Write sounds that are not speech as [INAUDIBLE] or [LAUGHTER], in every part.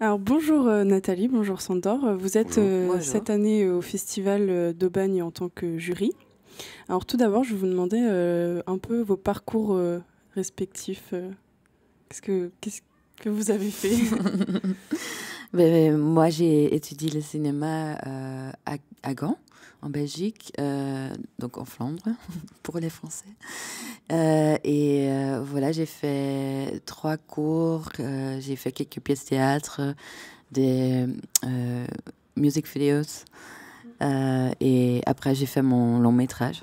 Alors bonjour euh, Nathalie, bonjour Sandor. Vous êtes euh, cette année euh, au Festival d'Aubagne en tant que jury. Alors tout d'abord, je vais vous demander un peu vos parcours respectifs. Qu'est-ce que, vous avez fait [LAUGHS] [LAUGHS] ben, Moi, j'ai étudié le cinéma à, Gand en Belgique, euh, donc en Flandre, [LAUGHS] pour les Français. Euh, et euh, voilà, j'ai fait trois cours, j'ai fait quelques pièces théâtre, des music videos. et après, j'ai fait mon long métrage.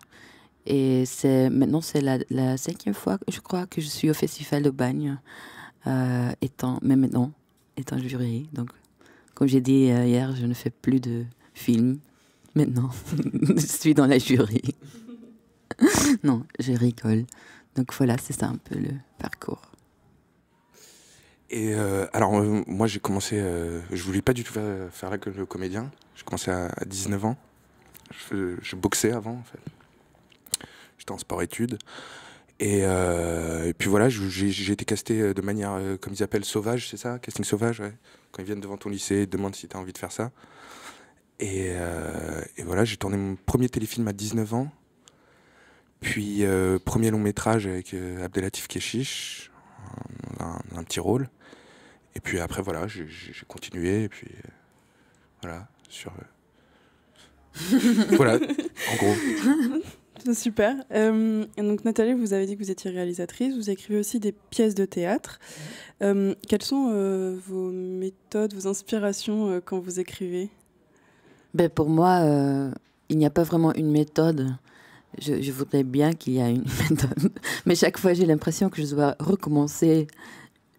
Et c'est maintenant, c'est la, cinquième fois, je crois, que je suis au Festival de Bagne, étant, mais maintenant, étant jury. Donc, comme j'ai dit hier, je ne fais plus de films maintenant. [LAUGHS] je suis dans la jury. [LAUGHS] non, je rigole. Donc voilà, c'est ça un peu le parcours. Et euh, alors, euh, moi, j'ai commencé. Euh, je voulais pas du tout faire, faire là comédien. J'ai commencé à, 19 ans. Je, boxais avant, en fait. J'étais en sport-études. Euh, et, puis voilà, j'ai été casté de manière, comme ils appellent, sauvage, c'est ça Casting sauvage, Quand ils viennent devant ton lycée, ils demandent si tu as envie de faire ça. Euh, et, voilà, j'ai tourné mon premier téléfilm à 19 ans, puis euh, premier long métrage avec euh, Abdelatif Keshish, un, petit rôle. Et puis après, voilà, j'ai continué, et puis voilà, sur. [LAUGHS] voilà, en gros. Super. donc Nathalie, vous avez dit que vous étiez réalisatrice, vous écrivez aussi des pièces de théâtre. quelles sont vos méthodes, vos inspirations quand vous écrivez ben, pour moi, euh, il n'y a pas vraiment une méthode. Je, voudrais bien qu'il y ait une [LAUGHS] méthode. Mais chaque fois, j'ai l'impression que je dois recommencer.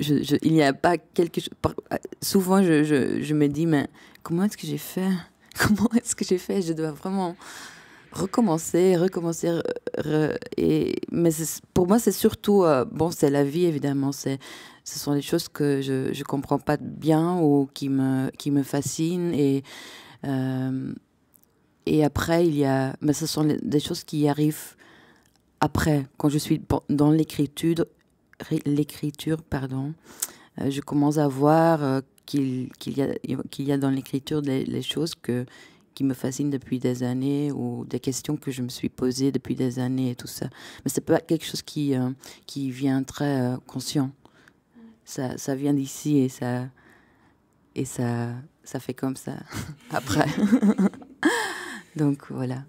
il n'y a pas quelque chose. Euh, souvent, je, me dis, mais comment est-ce que j'ai fait [LAUGHS] Comment est-ce que j'ai fait Je dois vraiment recommencer, recommencer. et, mais pour moi, c'est surtout, euh, bon, c'est la vie, évidemment. C'est, ce sont des choses que je ne comprends pas bien ou qui me, qui me fascinent. Et euh, et après, il y a. Mais ce sont des choses qui arrivent après, quand je suis dans l'écriture, l'écriture, pardon, euh, je commence à voir euh, qu'il qu'il y, qu'il y a dans l'écriture des, les choses que, qui me fascinent depuis des années ou des questions que je me suis posées depuis des années et tout ça. Mais c'est pas quelque chose qui, qui vient très conscient. Ça, ça vient d'ici et ça, et ça ça fait comme ça [LAUGHS] après. [LAUGHS] donc voilà.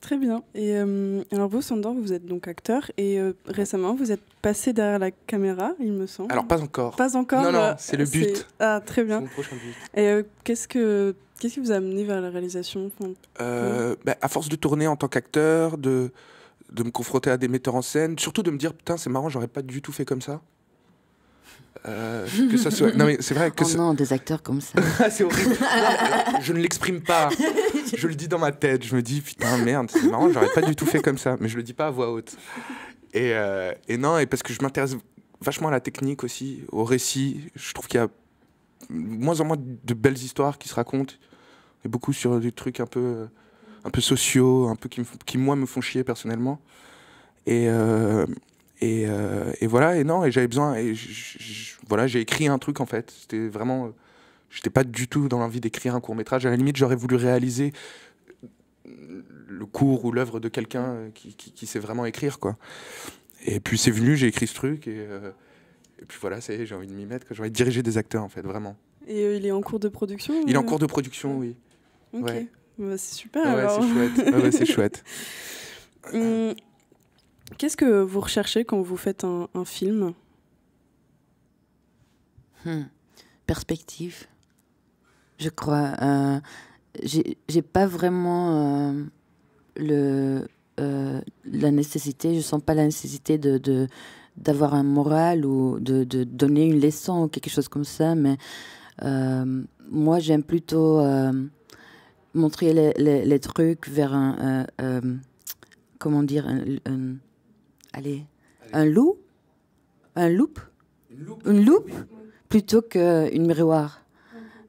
Très bien. Et euh, alors vous, Sandor, vous êtes donc acteur et euh, récemment vous êtes passé derrière la caméra, il me semble. Alors pas encore. Pas encore. Non, non, bah, c'est le but. Ah, très bien. prochain but. Et euh, qu'est-ce que qu'est-ce qui vous a amené vers la réalisation bah, À force de tourner en tant qu'acteur, de de me confronter à des metteurs en scène, surtout de me dire putain c'est marrant, j'aurais pas du tout fait comme ça. Euh, que ça soit. Non, mais c'est vrai que. Oh non, des acteurs comme ça. [LAUGHS] Ah, c'est horrible. je ne l'exprime pas. [LAUGHS] Je le dis dans ma tête. Je me dis, putain, merde, c'est marrant, j'aurais pas du tout fait comme ça. Mais je le dis pas à voix haute. Euh, et, non, et parce que je m'intéresse vachement à la technique aussi, au récit. Je trouve qu'il y a moins en moins de belles histoires qui se racontent. Et beaucoup sur des trucs un peu, un peu sociaux, un peu qui, qui moi, me font chier personnellement. Et. Euh, euh, et, voilà, et non, et j'avais besoin. Et voilà, j'ai écrit un truc en fait. C'était vraiment. J'étais pas du tout dans l'envie d'écrire un court métrage. À la limite, j'aurais voulu réaliser le cours ou l'œuvre de quelqu'un qui, sait vraiment écrire, quoi. Et puis c'est venu, j'ai écrit ce truc, et, euh, puis voilà, C'est. j'ai envie de m'y mettre, j'ai envie de diriger des acteurs, en fait, vraiment. Et euh, il est en cours de production Il est en cours de production, oui. Ok, bah, c'est super. Ah ouais, c'est chouette. Ah ouais, c'est [LAUGHS] chouette. Hum, Qu'est-ce que vous recherchez quand vous faites un, film hmm. Perspective. Je crois. Euh, J'ai pas vraiment euh, le, euh, la nécessité, je sens pas la nécessité de, d'avoir un moral ou de, de, donner une leçon ou quelque chose comme ça, mais euh, moi j'aime plutôt montrer les, les, trucs vers un, comment dire, un, allez, un loup, un loup, une loupe, une loupe plutôt qu'une miroir.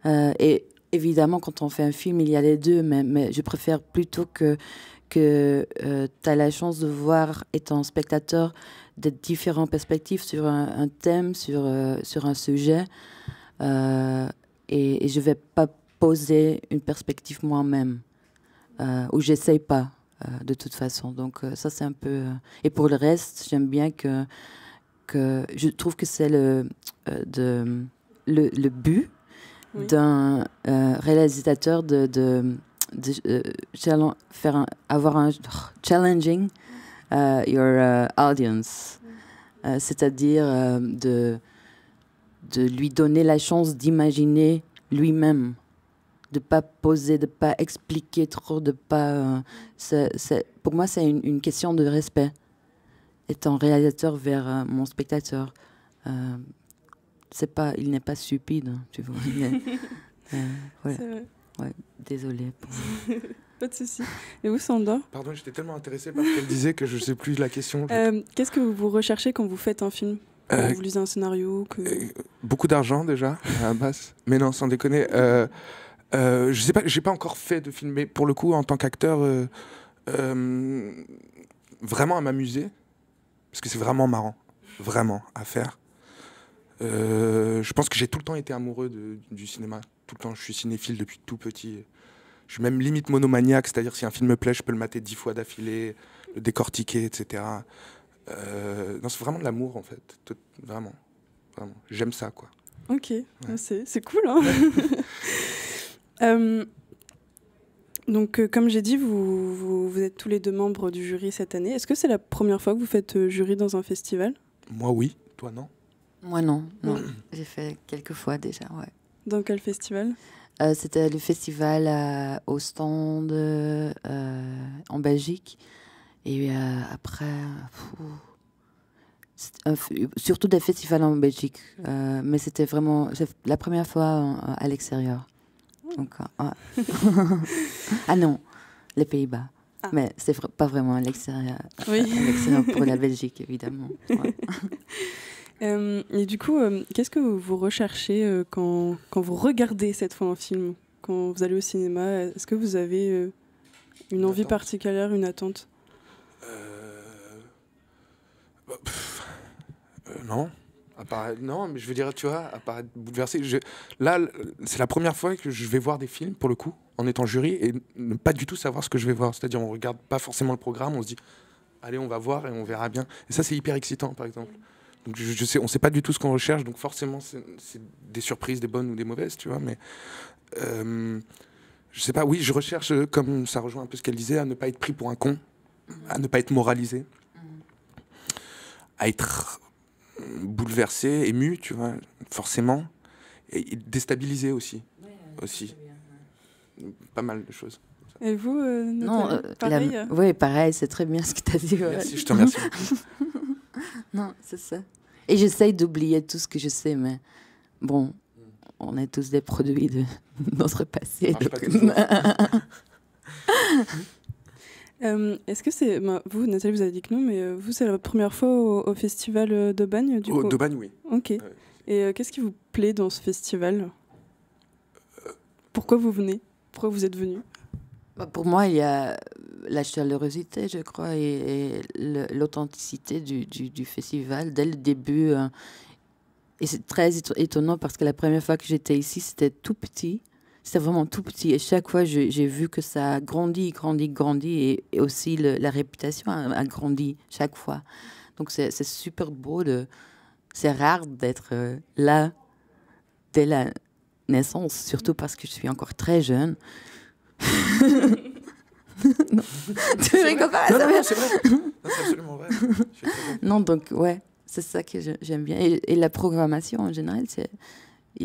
Mhm. Euh, et évidemment, quand on fait un film, il y a les deux, mais, je préfère plutôt que, que euh, tu as la chance de voir, étant spectateur, des différentes perspectives sur un, thème, euh, sur, un sujet. et, je ne vais pas poser une perspective moi-même, ou j'essaye pas. Euh, de toute façon. Donc euh, ça, c'est un peu... Euh, et pour le reste, j'aime bien que, que... Je trouve que c'est le, de, le, le but d'un réalisateur de... de, faire avoir un oh, challenging your audience, c'est-à-dire de, de lui donner la chance d'imaginer lui-même de pas poser, de pas expliquer trop, de pas. c'est euh, pour moi, c'est une, question de respect, étant réalisateur vers euh, mon spectateur. Euh, c'est pas, il n'est pas stupide, tu vois. [LAUGHS] désolé. [LAUGHS] pas de soucis Et vous, Sandor Pardon, j'étais tellement intéressée par ce qu'elle disait que je ne sais plus la question. Qu'est-ce que vous recherchez quand vous faites un film vous lisez un scénario que... Beaucoup d'argent déjà, à la base. Mais non, sans déconner. Euh, je sais pas, j'ai pas encore fait de film, mais pour le coup, en tant qu'acteur, euh, euh, vraiment à m'amuser, parce que c'est vraiment marrant, vraiment à faire. je pense que j'ai tout le temps été amoureux du cinéma. Tout le temps, je suis cinéphile depuis tout petit. Je suis même limite monomaniaque, c'est-à-dire si un film me plaît, je peux le mater dix fois d'affilée, le décortiquer, etc. c'est vraiment de l'amour en fait, vraiment, vraiment. J'aime ça quoi. Ok, ah, c'est cool. Hein [LAUGHS] Euh, donc, euh, comme j'ai dit, vous, êtes tous les deux membres du jury cette année. Est-ce que c'est la première fois que vous faites euh, jury dans un festival Moi, oui. Toi, non Moi, non. non. [CLEARS THROAT] j'ai fait quelques fois déjà, ouais. Dans quel festival C'était le festival au stand en Belgique. Et après, surtout des festivals en Belgique. mais c'était vraiment la première fois à l'extérieur. [LAUGHS] Ah. non, les Pays-Bas. Ah. Mais c'est pas vraiment à l'extérieur. Oui. pour la [LAUGHS] Belgique, évidemment. [LAUGHS] Hum, et du coup, hum, qu'est-ce que vous recherchez euh, quand, vous regardez cette fois un film Quand vous allez au cinéma, est-ce que vous avez euh, une, envie particulière, une attente euh, bah, Non non, mais je veux dire, tu vois, apparaître bouleversé. là, c'est la première fois que je vais voir des films, pour le coup, en étant jury, et ne pas du tout savoir ce que je vais voir. C'est-à-dire, on regarde pas forcément le programme, on se dit, allez, on va voir et on verra bien. Et ça, c'est hyper excitant, par exemple. Donc, je, sais, on sait pas du tout ce qu'on recherche, donc forcément, c'est des surprises, des bonnes ou des mauvaises, tu vois, mais. Euh, je sais pas, oui, je recherche, euh, comme ça rejoint un peu ce qu'elle disait, à ne pas être pris pour un con, à ne pas être moralisé, mm. à être bouleversé, ému, tu vois, forcément, et, déstabilisé aussi, aussi, pas mal de choses. Et vous, euh, non, euh, pareil. Euh oui, pareil, c'est très bien ce que tu as dit. Merci, je te remercie. [LAUGHS] non, c'est ça. Et j'essaye d'oublier tout ce que je sais, mais bon, hmm. on est tous des produits de [LAUGHS] notre passé. [LAUGHS] Euh, est-ce que c'est. Bah, vous, Nathalie, vous avez dit que non, mais euh, vous, c'est la première fois au, festival euh, d'Aubagne du coup. coup D'Aubagne, oui. Ok. Et qu'est-ce qui vous plaît dans ce festival Pourquoi vous venez Pourquoi vous êtes venu bah, Pour moi, il y a la chaleurosité, je crois, et, l'authenticité du, festival. Dès le début, hein. et c'est très étonnant parce que la première fois que j'étais ici, c'était tout petit. C'est vraiment tout petit. Et chaque fois, j'ai vu que ça grandit, grandit, grandit. Et, et aussi, la réputation a, grandi chaque fois. Donc, c'est super beau. De, c'est rare d'être euh, là dès la naissance, surtout parce que je suis encore très jeune. non. Tu rigoles absolument vrai. Non, donc, ouais, c'est ça que j'aime bien. et, la programmation en général, c'est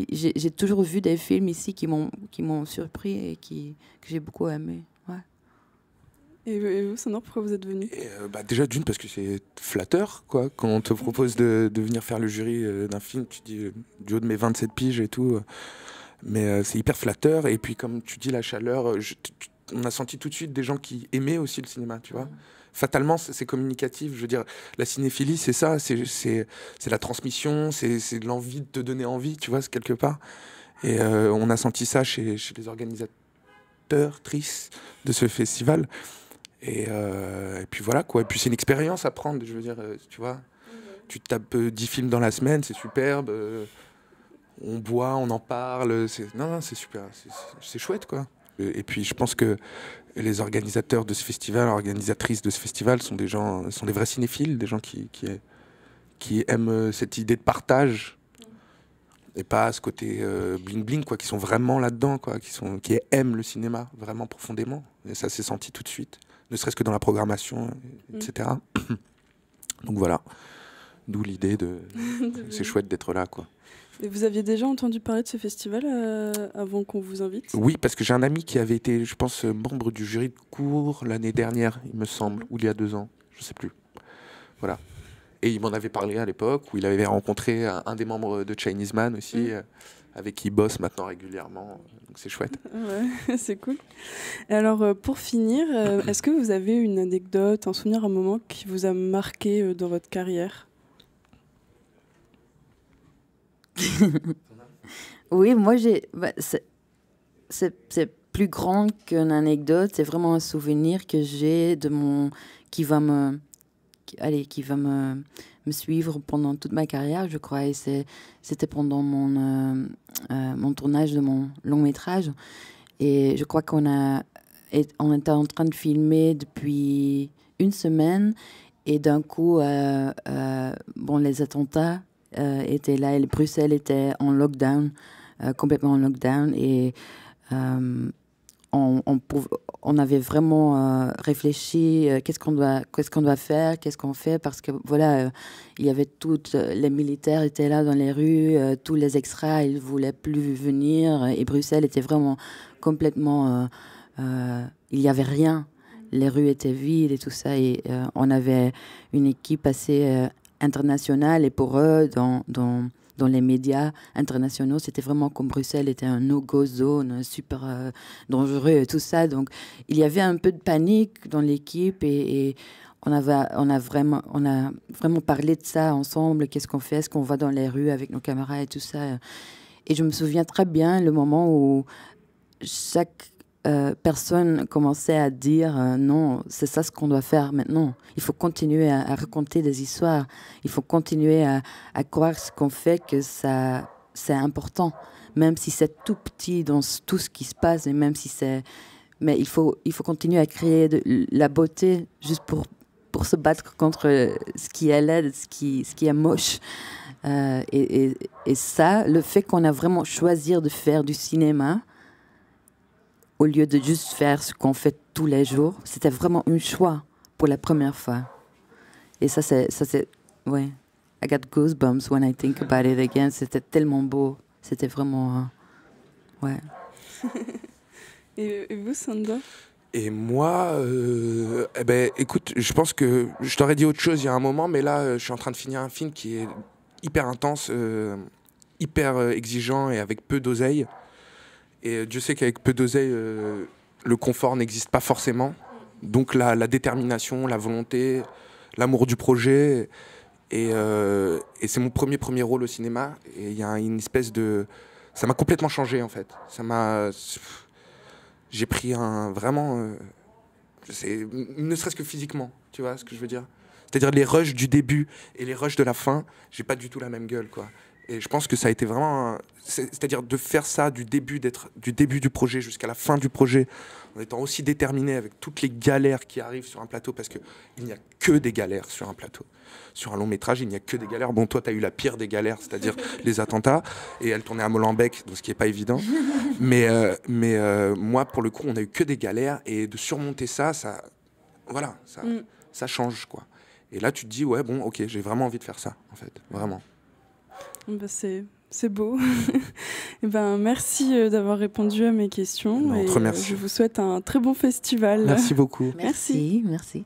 j'ai toujours vu des films ici qui m'ont surpris et qui, que j'ai beaucoup aimé. Ouais. Et, vous, Sonor, pourquoi vous êtes venu euh, bah, Déjà, d'une, parce que c'est flatteur, quoi. Quand on te propose de, de venir faire le jury euh, d'un film, tu dis, du euh, haut de mes 27 piges et tout. mais c'est hyper flatteur. Et puis, comme tu dis, la chaleur, on a senti tout de suite des gens qui aimaient aussi le cinéma, tu vois fatalement, c'est communicatif. Je veux dire, la cinéphilie, c'est ça, c'est la transmission, c'est l'envie de te donner envie, tu vois, quelque part. Et euh, on a senti ça chez, chez les organisateurs, tristes de ce festival. Et, euh, et, puis voilà, quoi. Et puis c'est une expérience à prendre, je veux dire, euh, tu vois. Mhm. Tu tapes 10 films dans la semaine, c'est superbe. on boit, on en parle. Non, non c'est super. C'est chouette, quoi. Euh, et puis je pense que les organisateurs de ce festival, organisatrices de ce festival sont des gens, sont des vrais cinéphiles, des gens qui, qui, aiment euh, cette idée de partage et pas ce côté euh, bling bling quoi, qui sont vraiment là-dedans quoi, qui sont, qui aiment le cinéma vraiment profondément. Et ça s'est senti tout de suite, ne serait-ce que dans la programmation, etc. Mm. Donc voilà. D'où l'idée de. [LAUGHS] c'est chouette d'être là, quoi. Et vous aviez déjà entendu parler de ce festival euh, avant qu'on vous invite Oui, parce que j'ai un ami qui avait été, je pense, membre du jury de cours l'année dernière, il me semble, ou il y a deux ans, je ne sais plus. Voilà. Et il m'en avait parlé à l'époque, où il avait rencontré un, des membres de Chinese Man aussi. Mm. Euh, avec qui il bosse maintenant régulièrement. Donc c'est chouette. Ouais, [LAUGHS] c'est cool. alors euh, pour finir, est-ce que vous avez une anecdote, un souvenir, un moment qui vous a marqué dans votre carrière [LAUGHS] oui, moi j'ai. Bah, c'est plus grand qu'une anecdote, c'est vraiment un souvenir que j'ai de mon. qui va me. allez, qui va me, me suivre pendant toute ma carrière, je crois. Et c'était pendant mon, euh, euh, mon tournage de mon long métrage. Et je crois qu'on a. on était en train de filmer depuis une semaine et d'un coup, euh, bon, les attentats euh, était là, et Bruxelles était en lockdown, euh, complètement en lockdown, et euh, on, on, avait vraiment réfléchi qu'est-ce qu'on doit, qu'est-ce qu'on doit faire, qu'est-ce qu'on fait, parce que voilà, il y avait toutes les militaires étaient là dans les rues, tous les extras, ils voulaient plus venir, et Bruxelles était vraiment complètement, il n'y avait rien les rues étaient vides et tout ça. Et on avait une équipe assez internationale et pour eux, dans, dans, dans les médias internationaux, c'était vraiment comme Bruxelles était un no-go zone, super euh, dangereux et tout ça. Donc il y avait un peu de panique dans l'équipe et, on, avait, on, a vraiment, on a vraiment parlé de ça ensemble, qu'est-ce qu'on fait, est-ce qu'on va dans les rues avec nos camarades et tout ça. Et je me souviens très bien le moment où chaque euh, personne commençait à dire euh, non, c'est ça ce qu'on doit faire maintenant. Il faut continuer à, raconter des histoires. Il faut continuer à, croire ce qu'on fait, que ça, c'est important, même si c'est tout petit dans tout ce qui se passe et même si c'est. Mais il faut, il faut continuer à créer de, la beauté juste pour, pour se battre contre ce qui est laid, ce qui, ce qui est moche. Euh, et, et, ça, le fait qu'on a vraiment choisi de faire du cinéma, au lieu de juste faire ce qu'on fait tous les jours. C'était vraiment un choix pour la première fois. Et ça, c'est, ça, c'est, ouais. I got goosebumps when I think about it again. C'était tellement beau. C'était vraiment, euh, ouais. [LAUGHS] et vous, Sandra et moi, euh, eh ben, écoute, je pense que je t'aurais dit autre chose il y a un moment, mais là, euh, je suis en train de finir un film qui est hyper intense, hyper exigeant et avec peu d'oseille. Et je euh, sais qu'avec peu d'oseille, euh, le confort n'existe pas forcément. Donc la, détermination, la volonté, l'amour du projet. Euh, et, c'est mon premier premier rôle au cinéma. Et il y a une espèce de... Ça m'a complètement changé en fait. Ça m'a... J'ai pris un... Vraiment... ne serait-ce que physiquement, tu vois ce que je veux dire C'est-à-dire les rushs du début et les rushs de la fin, j'ai pas du tout la même gueule quoi et, je pense que ça a été vraiment. C'est-à-dire de faire ça du début, du début du projet jusqu'à la fin du projet, en étant aussi déterminé avec toutes les galères qui arrivent sur un plateau, parce qu'il n'y a que des galères sur un plateau. Sur un long métrage, il n'y a que des galères. Bon, toi, tu as eu la pire des galères, c'est-à-dire [LAUGHS] les attentats, et elle tournait à Molenbeek, donc ce qui n'est pas évident. Mais, euh, mais euh, moi, pour le coup, on n'a eu que des galères, et de surmonter ça, ça. Voilà, ça, mm. ça change, quoi. Et là, tu te dis, ouais, bon, ok, j'ai vraiment envie de faire ça, en fait, vraiment. Bah, c'est beau. [LAUGHS] et eh ben, merci euh, d'avoir répondu à mes questions. Bah, euh, je vous souhaite un très bon festival. Merci beaucoup. merci. merci.